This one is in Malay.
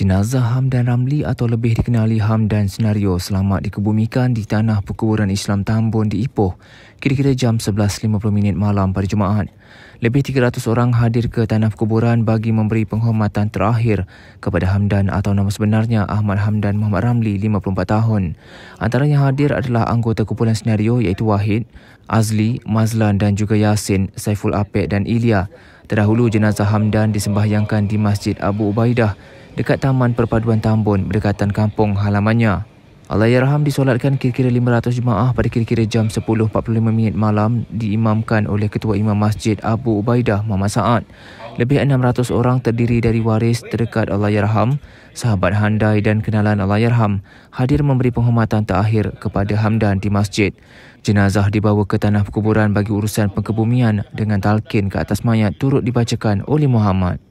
Jenazah Hamdan Ramli atau lebih dikenali Hamdan Senario selamat dikebumikan di tanah perkuburan Islam Tambun di Ipoh kira-kira jam 11.50 malam pada Jumaat. Lebih 300 orang hadir ke tanah perkuburan bagi memberi penghormatan terakhir kepada Hamdan atau nama sebenarnya Ahmad Hamdan Muhammad Ramli 54 tahun. antara yang hadir adalah anggota kumpulan Senario iaitu Wahid, Azli, Mazlan dan juga Yasin, Saiful Apek dan Ilya. Terdahulu jenazah Hamdan disembahyangkan di Masjid Abu Ubaidah dekat Taman Perpaduan Tambun berdekatan kampung halamannya. Allahyarham disolatkan kira-kira 500 jemaah pada kira-kira jam 10.45 malam diimamkan oleh Ketua Imam Masjid Abu Ubaidah Muhammad Sa'ad. Lebih 600 orang terdiri dari waris terdekat Allahyarham, sahabat handai dan kenalan Allahyarham hadir memberi penghormatan terakhir kepada Hamdan di masjid. Jenazah dibawa ke tanah perkuburan bagi urusan pengebumian dengan talqin ke atas mayat turut dibacakan oleh Muhammad.